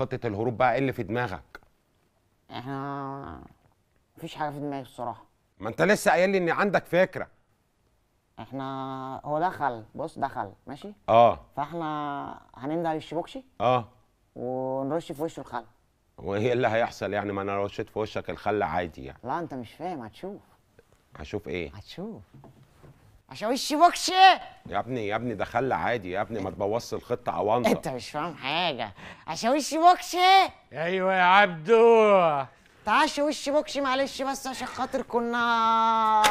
خطه الهروب بقى ايه اللي في دماغك احنا مفيش حاجه في دماغي الصراحه ما انت لسه قايل لي ان عندك فكره احنا هو دخل بص دخل ماشي اه فاحنا هننده الشبوكشي اه ونرش في وشه الخل وايه اللي هيحصل يعني ما انا رشيت في وشك الخل عادي يعني لا انت مش فاهم هتشوف هشوف ايه هتشوف عشان وشي بوكش يا ابني يا ابني ده خل عادي يا ابني ما تبوظش الخطه عوانطه انت مش فاهم حاجه عشان وشي بوكش ايوه يا عبدو تعال وشي بوكش معلش بس عشان خاطر كنا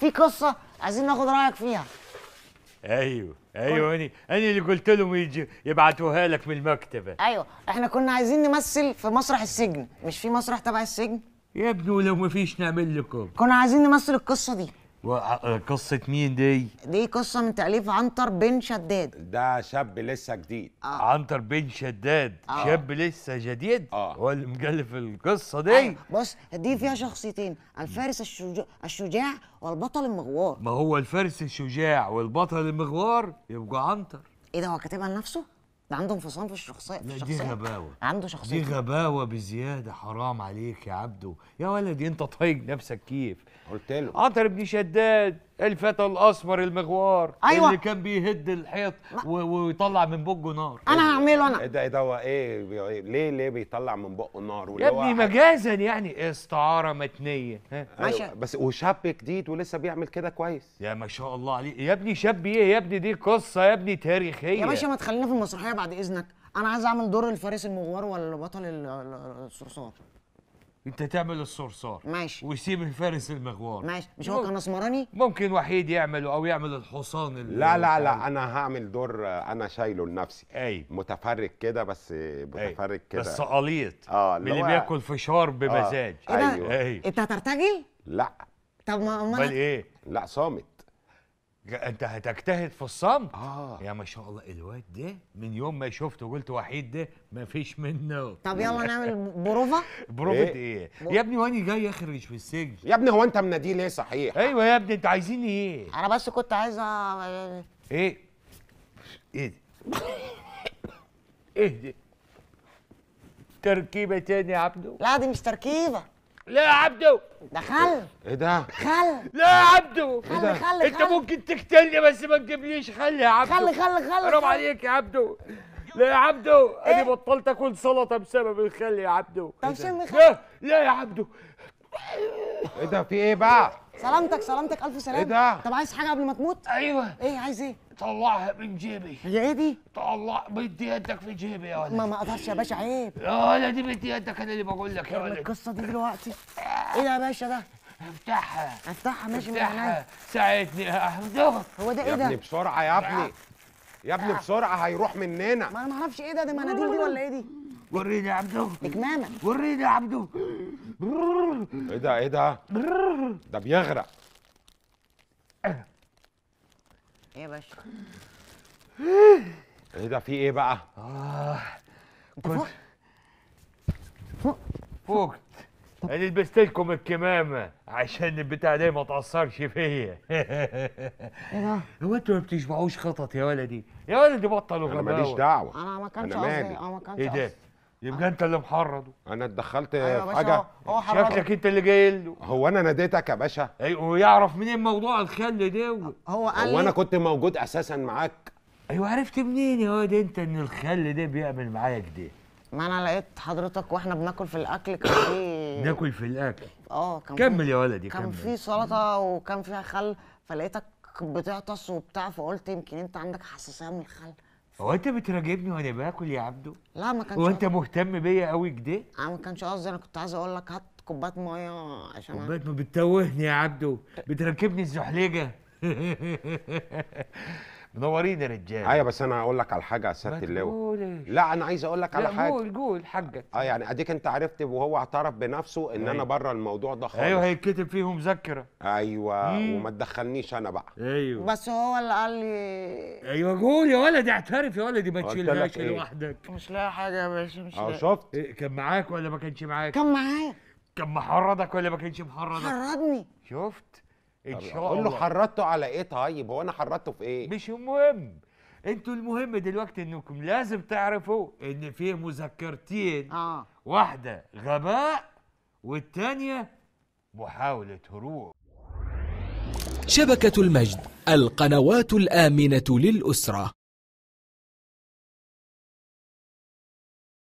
في قصه عايزين ناخد رايك فيها ايوه ايوه انا انا اللي قلت لهم يجي يبعتوها لك من المكتبه ايوه احنا كنا عايزين نمثل في مسرح السجن مش في مسرح تبع السجن يا ابني ولو ما فيش نعمل لكم كنا عايزين نمثل القصه دي قصة مين دي؟ دي قصة من تأليف عنتر بن شداد ده شاب لسه جديد آه. عنتر بن شداد آه. شاب لسه جديد آه. هو اللي مجلف القصة دي أيوة. بص دي فيها شخصيتين الفارس الشجاع, الشجاع والبطل المغوار ما هو الفارس الشجاع والبطل المغوار يبقى عنتر ايه ده هو كاتبها لنفسه؟ ده عنده انفصام في الشخصيه لا دي غباوه عنده شخصيه دي غباوه بزياده حرام عليك يا عبده يا ولد انت طايق نفسك كيف قلت له عطر ابن شداد الفتى الاسمر المغوار أيوة. اللي كان بيهد الحيط ويطلع من بقه نار انا هعمله انا إيه ده إيه ده هو ايه بي... ليه ليه بيطلع من بقه نار يا ابني مجازا يعني استعاره متنيه ها أيوة، ماشي أيوة. بس وشاب جديد ولسه بيعمل كده كويس يا ما شاء الله عليه يا ابني شاب ايه يا ابني دي قصه يا ابني تاريخيه يا باشا ما تخلينا في المسرحيه بعد اذنك انا عايز اعمل دور الفارس المغوار ولا بطل الصرصار انت تعمل الصرصار ماشي ويسيب الفارس المغوار ماشي مش هو كان اسمراني ممكن وحيد يعمله او يعمل الحصان لا لا لا انا هعمل دور انا شايله لنفسي اي متفرج كده بس متفرج كده بس قليط اه اللي, اللي بياكل فشار آه. بمزاج آه. ايوه, أيوة. انت هترتجل لا طب ما امال ايه لا صامت انت هتجتهد في الصمت آه. يا ما شاء الله الواد ده من يوم ما شفته قلت وحيد ده مفيش منه طب يلا نعمل بروفا بروفه ايه, إيه؟ يا ابني واني جاي اخرج في السجن يا ابني هو انت مناديه ليه صحيح ايوه يا ابني انت عايزين ايه انا بس كنت عايز ايه ايه ده؟ ايه ده تركيبه تاني يا عبده لا دي مش تركيبه لا يا عبدو خل ايه ده خل لا يا عبدو خل إيه خل إيه خل انت ممكن تقتلني بس ما تجيبليش خل يا عبدو خل خل خل حرام عليك يا عبدو لا يا عبدو إيه؟ انا بطلت اكل سلطه بسبب الخل يا عبدو طب شم خل لا لا يا عبدو ايه ده في ايه بقى سلامتك سلامتك الف سلامه ايه ده طب عايز حاجه قبل ما تموت ايوه ايه عايز ايه طلعها من جيبي جيبي؟ طلع بدي يدك في جيبي يا ولد ما ما اقدرش يا باشا عيب يا ولد بدي يدك انا اللي بقول لك يا ولد القصه دي دلوقتي ايه ده يا باشا ده؟ افتحها افتحها ماشي من هنا ساعدني يا احمد هو ده ايه ده؟ يا ابني بسرعه يا ابني يا ابني بسرعه هيروح مننا ما انا ما اعرفش ايه ده ده مناديل دي ولا ايه دي؟ وريني يا عبدو اكمامه وريني يا عبدو ايه ده ايه ده؟ ده بيغرق ايه يا باشا ايه ده في ايه بقى اه كنت فوق فوقت انا لبست لكم الكمامه عشان البتاع ده ما تاثرش فيا ايه هو انتوا ما بتشبعوش خطط يا ولدي يا ولدي بطلوا غباوه انا ماليش دعوه انا ما كانش قصدي انا ما كانش ايه ده يبقى انت اللي محرضه انا اتدخلت أيوة في حاجه شكلك انت اللي جاي له هو انا ناديتك يا باشا ايوه يعرف منين موضوع الخل ده هو قال هو انا كنت موجود اساسا معاك ايوه عرفت منين يا واد انت ان الخل ده بيعمل معايا كده ما انا لقيت حضرتك واحنا بناكل في الاكل كان في ناكل في الاكل اه كان كمل يا ولدي كان في سلطه وكان فيها خل فلقيتك بتعطس وبتاع فقلت يمكن انت عندك حساسيه من الخل هو انت بتراجبني وانا باكل يا عبدو؟ لا ما كانش هو انت مهتم بيا قوي كده؟ انا ما كانش قصدي انا كنت عايز اقول لك هات كوبايه ميه عشان كوبايه ما بتتوهني يا عبدو بتركبني الزحليجه منورين يا رجال ايوه بس انا هقول لك على حاجه يا سياده اللواء لا انا عايز اقول لك على حاجه قول قول حاجك اه يعني اديك انت عرفت وهو اعترف بنفسه ان انا أيوة. بره الموضوع ده خالص ايوه هيتكتب فيه مذكره ايوه مم. وما تدخلنيش انا بقى ايوه بس هو اللي قال لي ايوه قول يا ولدي اعترف يا ولدي ما تشيلهاش إيه؟ لوحدك مش لاقي حاجه يا باشا مش اه شفت إيه، كان معاك ولا ما كانش معاك كان معايا كان محرضك ولا ما كانش محرضك حرضني شفت ان شاء الله قول له حرضته على ايه طيب هو انا حرضته في ايه مش مهم انتوا المهم دلوقتي انكم لازم تعرفوا ان في مذكرتين اه واحده غباء والثانيه محاوله هروب شبكه المجد القنوات الامنه للاسره